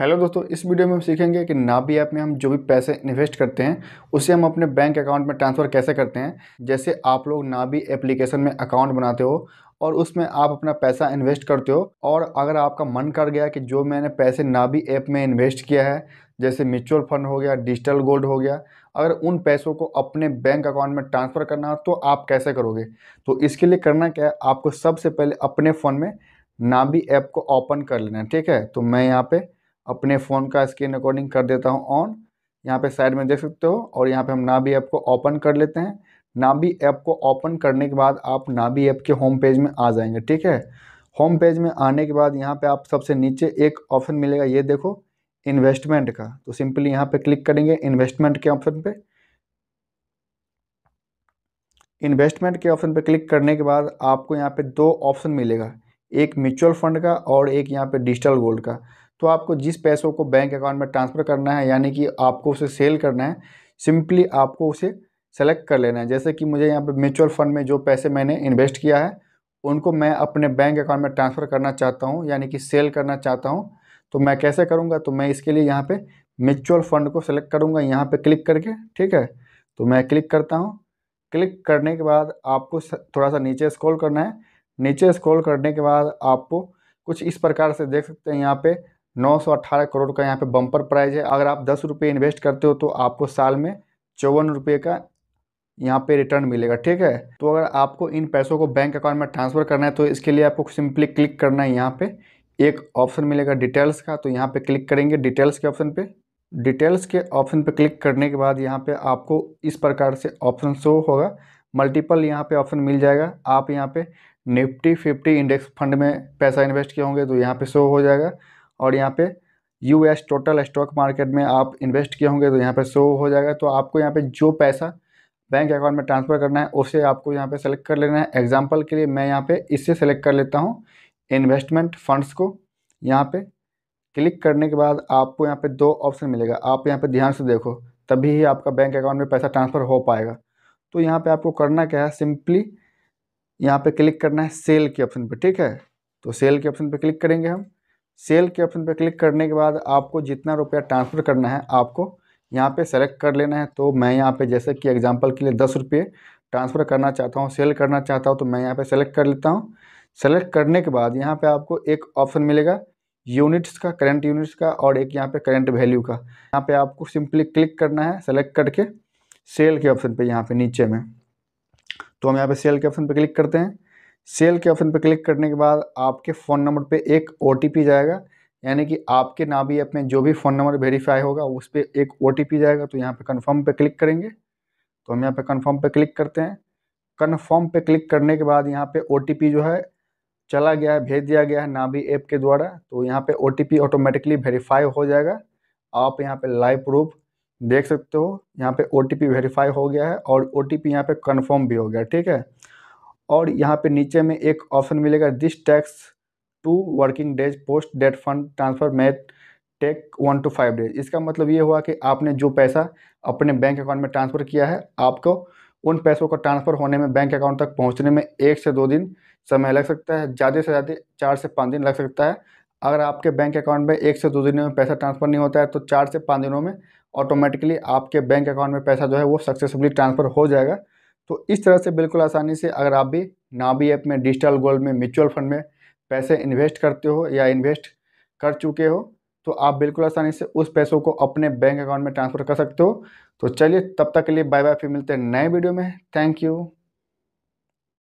hello दोस्तों इस video में हम सीखेंगे कि नाबी ऐप में हम जो भी पैसे इन्वेस्ट करते हैं उसे हम अपने बैंक अकाउंट में ट्रांसफ़र कैसे करते हैं जैसे आप लोग नाबी एप्लीकेशन में अकाउंट बनाते हो और उसमें आप अपना पैसा इन्वेस्ट करते हो और अगर आपका मन कर गया कि जो मैंने पैसे नाबी ऐप में इन्वेस्ट किया है जैसे म्यूचुअल फंड हो गया डिजिटल गोल्ड हो गया अगर उन पैसों को अपने बैंक अकाउंट में ट्रांसफ़र करना हो तो आप कैसे करोगे तो इसके लिए करना क्या है आपको सबसे पहले अपने फ़ोन में नाबी ऐप को ओपन कर लेना है ठीक है तो मैं यहाँ पर अपने फ़ोन का स्क्रीन रिकॉर्डिंग कर देता हूँ ऑन यहाँ पे साइड में देख सकते हो और यहाँ पे हम नाभी ऐप को ओपन कर लेते हैं नाबी ऐप को ओपन करने के बाद आप नाभी ऐप के होम पेज में आ जाएंगे ठीक है होम पेज में आने के बाद यहाँ पे आप सबसे नीचे एक ऑप्शन मिलेगा ये देखो इन्वेस्टमेंट का तो सिंपली यहाँ पे क्लिक करेंगे इन्वेस्टमेंट के ऑप्शन पे इन्वेस्टमेंट के ऑप्शन पे क्लिक करने के बाद आपको यहाँ पे दो ऑप्शन मिलेगा एक म्यूचुअल फंड का और एक यहाँ पे डिजिटल गोल्ड का तो आपको जिस पैसों को बैंक अकाउंट में ट्रांसफ़र करना है यानी कि आपको उसे सेल करना है सिंपली आपको उसे सेलेक्ट कर लेना है जैसे कि मुझे यहाँ पे म्यूचुअल फंड में जो पैसे मैंने इन्वेस्ट किया है उनको मैं अपने बैंक अकाउंट में ट्रांसफ़र करना चाहता हूँ यानी कि सेल करना चाहता हूँ तो मैं कैसे करूँगा तो मैं इसके लिए यहाँ पर म्यूचुअल फंड को सेलेक्ट करूँगा यहाँ पर क्लिक करके ठीक है तो मैं क्लिक करता हूँ क्लिक करने के बाद आपको थोड़ा सा नीचे स्क्रॉल करना है नीचे स्क्रॉल करने के बाद आपको कुछ इस प्रकार से देख सकते हैं यहाँ पे 918 करोड़ का यहाँ पे बम्पर प्राइज है अगर आप दस रुपये इन्वेस्ट करते हो तो आपको साल में चौवन रुपये का यहाँ पे रिटर्न मिलेगा ठीक है तो अगर आपको इन पैसों को बैंक अकाउंट में ट्रांसफ़र करना है तो इसके लिए आपको सिंपली क्लिक करना है यहाँ पे एक ऑप्शन मिलेगा डिटेल्स का तो यहाँ पर क्लिक करेंगे डिटेल्स के ऑप्शन पर डिटेल्स के ऑप्शन पर क्लिक करने के बाद यहाँ पे आपको इस प्रकार से ऑप्शन शो होगा मल्टीपल यहाँ पर ऑप्शन मिल जाएगा आप यहाँ पे निफ्टी फिफ्टी इंडेक्स फंड में पैसा इन्वेस्ट किए होंगे तो यहाँ पे शो हो जाएगा और यहाँ पे U S total stock market में आप इन्वेस्ट किए होंगे तो यहाँ पे शो हो जाएगा तो आपको यहाँ पे जो पैसा बैंक अकाउंट में ट्रांसफ़र करना है उसे आपको यहाँ पे सेलेक्ट कर लेना है एग्जांपल के लिए मैं यहाँ पे इससे सेलेक्ट कर लेता हूँ इन्वेस्टमेंट फंड्स को यहाँ पे क्लिक करने के बाद आपको यहाँ पे दो ऑप्शन मिलेगा आप यहाँ पे ध्यान से देखो तभी ही आपका बैंक अकाउंट में पैसा ट्रांसफ़र हो पाएगा तो यहाँ पर आपको करना क्या है सिंपली यहाँ पर क्लिक करना है सेल के ऑप्शन पर ठीक है तो सेल के ऑप्शन पर क्लिक करेंगे हम सेल के ऑप्शन पर क्लिक करने के बाद आपको जितना रुपया ट्रांसफ़र करना है आपको यहाँ पे सेलेक्ट कर लेना है तो मैं यहाँ पे जैसे कि एग्जांपल के लिए दस रुपये ट्रांसफ़र करना चाहता हूँ सेल करना चाहता हूँ तो मैं यहाँ पे सेलेक्ट कर लेता हूँ सेलेक्ट करने के बाद यहाँ पे आपको एक ऑप्शन मिलेगा यूनिट्स का करंट यूनिट्स का और एक यहाँ पे करंट वैल्यू का यहाँ पे आपको सिंपली क्लिक करना है सेलेक्ट करके सेल के ऑप्शन पर यहाँ पर नीचे में तो हम यहाँ पर सेल के ऑप्शन पर क्लिक करते हैं सेल के ऑप्शन पर क्लिक करने के बाद आपके फ़ोन नंबर पे एक ओ जाएगा यानी कि आपके नाबी ऐप में जो भी फ़ोन नंबर वेरीफाई होगा उस पर एक ओ जाएगा तो यहाँ पे कंफर्म पे क्लिक करेंगे तो हम यहाँ पे कंफर्म पे क्लिक करते हैं कंफर्म पे क्लिक करने के बाद यहाँ पे ओ जो है चला गया है भेज दिया गया है नाबी ऐप के द्वारा तो यहाँ पर ओ ऑटोमेटिकली वेरीफाई हो जाएगा आप यहाँ पर लाइव प्रूफ देख सकते हो यहाँ पर ओ वेरीफाई हो गया है और ओ टी यहाँ पे कन्फर्म भी हो गया ठीक है और यहाँ पे नीचे में एक ऑप्शन मिलेगा this takes two working days post date fund transfer might take one to five days इसका मतलब ये हुआ कि आपने जो पैसा अपने बैंक अकाउंट में ट्रांसफ़र किया है आपको उन पैसों को ट्रांसफ़र होने में बैंक अकाउंट तक पहुँचने में एक से दो दिन समय लग सकता है ज़्यादा से ज़्यादा चार से पाँच दिन लग सकता है अगर आपके बैंक अकाउंट में एक से दो दिनों में पैसा ट्रांसफ़र नहीं होता है तो चार से पाँच दिनों में ऑटोमेटिकली आपके बैंक अकाउंट में पैसा जो है वो सक्सेसफुली ट्रांसफ़र हो जाएगा तो इस तरह से बिल्कुल आसानी से अगर आप भी नाबी ऐप में डिजिटल गोल्ड में म्यूचुअल फंड में पैसे इन्वेस्ट करते हो या इन्वेस्ट कर चुके हो तो आप बिल्कुल आसानी से उस पैसों को अपने बैंक अकाउंट में ट्रांसफ़र कर सकते हो तो चलिए तब तक के लिए बाय बाय फिर मिलते हैं नए वीडियो में थैंक यू